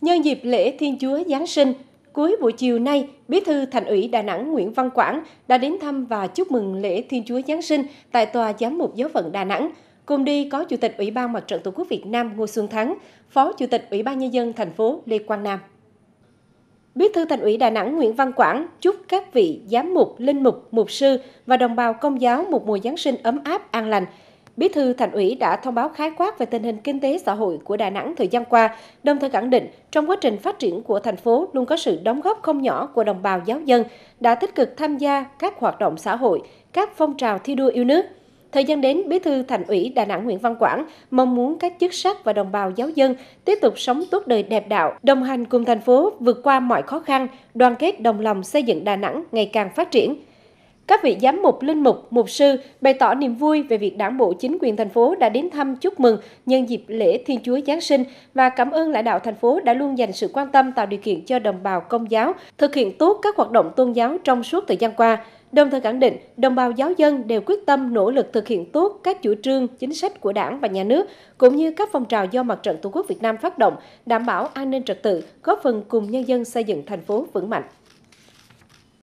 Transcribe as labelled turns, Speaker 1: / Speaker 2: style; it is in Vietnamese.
Speaker 1: Nhân dịp lễ Thiên Chúa Giáng sinh, cuối buổi chiều nay, Bí thư Thành ủy Đà Nẵng Nguyễn Văn Quảng đã đến thăm và chúc mừng lễ Thiên Chúa Giáng sinh tại Tòa Giám mục Giáo phận Đà Nẵng. Cùng đi có Chủ tịch Ủy ban Mặt trận Tổ quốc Việt Nam Ngô Xuân Thắng, Phó Chủ tịch Ủy ban Nhân dân thành phố Lê Quang Nam. Bí thư Thành ủy Đà Nẵng Nguyễn Văn Quảng chúc các vị giám mục, linh mục, mục sư và đồng bào công giáo một mùa Giáng sinh ấm áp, an lành – Bí thư Thành ủy đã thông báo khái quát về tình hình kinh tế xã hội của Đà Nẵng thời gian qua, đồng thời khẳng định trong quá trình phát triển của thành phố luôn có sự đóng góp không nhỏ của đồng bào giáo dân, đã tích cực tham gia các hoạt động xã hội, các phong trào thi đua yêu nước. Thời gian đến, Bí thư Thành ủy Đà Nẵng Nguyễn Văn Quảng mong muốn các chức sắc và đồng bào giáo dân tiếp tục sống tốt đời đẹp đạo, đồng hành cùng thành phố vượt qua mọi khó khăn, đoàn kết đồng lòng xây dựng Đà Nẵng ngày càng phát triển – các vị giám mục, linh mục, mục sư bày tỏ niềm vui về việc đảng bộ chính quyền thành phố đã đến thăm chúc mừng nhân dịp lễ Thiên Chúa Giáng sinh và cảm ơn lãnh đạo thành phố đã luôn dành sự quan tâm tạo điều kiện cho đồng bào công giáo thực hiện tốt các hoạt động tôn giáo trong suốt thời gian qua đồng thời khẳng định đồng bào giáo dân đều quyết tâm nỗ lực thực hiện tốt các chủ trương, chính sách của đảng và nhà nước, cũng như các phong trào do Mặt trận Tổ quốc Việt Nam phát động, đảm bảo an ninh trật tự, góp phần cùng nhân dân xây dựng thành phố vững mạnh.